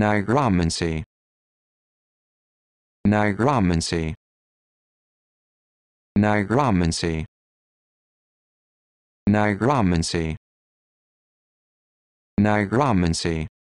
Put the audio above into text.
Nigromancy. Nigromancy. Nigromancy. Nigromancy. Nigromancy.